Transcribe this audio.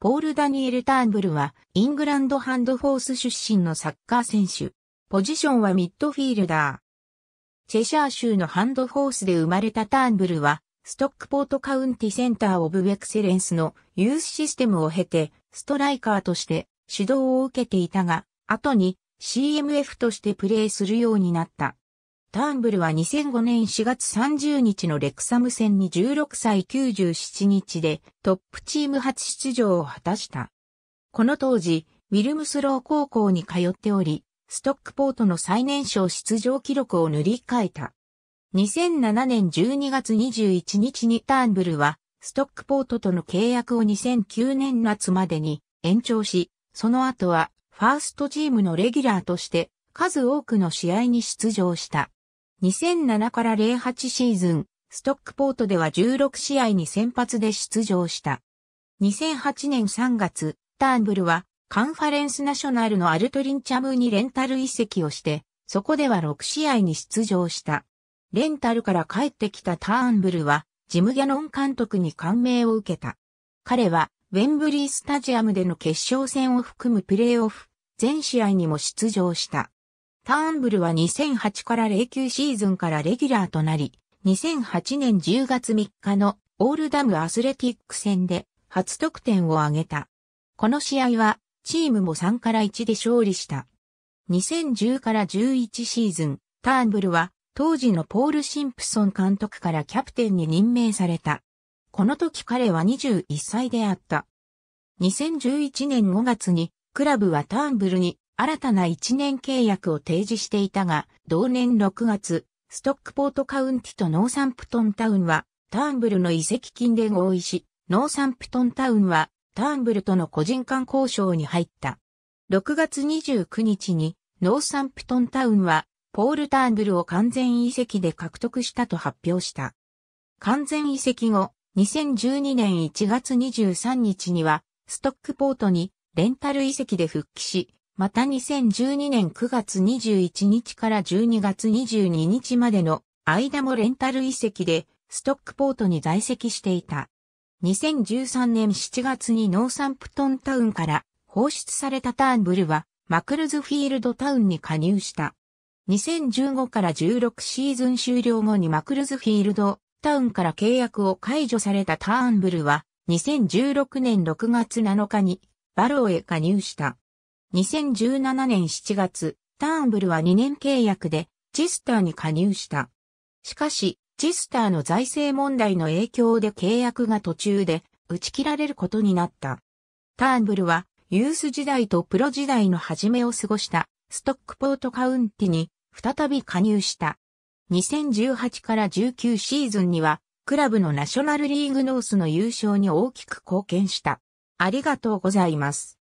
ポール・ダニエル・ターンブルは、イングランドハンドフォース出身のサッカー選手。ポジションはミッドフィールダー。チェシャー州のハンドフォースで生まれたターンブルは、ストックポートカウンティセンター・オブ・エクセレンスのユースシステムを経て、ストライカーとして指導を受けていたが、後に CMF としてプレーするようになった。ターンブルは2005年4月30日のレクサム戦に16歳97日でトップチーム初出場を果たした。この当時、ウィルムスロー高校に通っており、ストックポートの最年少出場記録を塗り替えた。2007年12月21日にターンブルは、ストックポートとの契約を2009年夏までに延長し、その後はファーストチームのレギュラーとして数多くの試合に出場した。2007から08シーズン、ストックポートでは16試合に先発で出場した。2008年3月、ターンブルはカンファレンスナショナルのアルトリンチャムにレンタル移籍をして、そこでは6試合に出場した。レンタルから帰ってきたターンブルは、ジム・ギャノン監督に感銘を受けた。彼は、ウェンブリースタジアムでの決勝戦を含むプレーオフ、全試合にも出場した。ターンブルは2008から09シーズンからレギュラーとなり、2008年10月3日のオールダムアスレティック戦で初得点を挙げた。この試合はチームも3から1で勝利した。2010から11シーズン、ターンブルは当時のポール・シンプソン監督からキャプテンに任命された。この時彼は21歳であった。2011年5月にクラブはターンブルに新たな1年契約を提示していたが、同年6月、ストックポートカウンティとノーサンプトンタウンは、ターンブルの遺跡金で合意し、ノーサンプトンタウンは、ターンブルとの個人間交渉に入った。6月29日に、ノーサンプトンタウンは、ポール・ターンブルを完全遺跡で獲得したと発表した。完全遺跡後、2012年1月23日には、ストックポートにレンタル遺跡で復帰し、また2012年9月21日から12月22日までの間もレンタル遺跡でストックポートに在籍していた。2013年7月にノーサンプトンタウンから放出されたターンブルはマクルズフィールドタウンに加入した。2015から16シーズン終了後にマクルズフィールドタウンから契約を解除されたターンブルは2016年6月7日にバローへ加入した。2017年7月、ターンブルは2年契約でチスターに加入した。しかし、チスターの財政問題の影響で契約が途中で打ち切られることになった。ターンブルはユース時代とプロ時代の初めを過ごしたストックポートカウンティに再び加入した。2018から19シーズンにはクラブのナショナルリーグノースの優勝に大きく貢献した。ありがとうございます。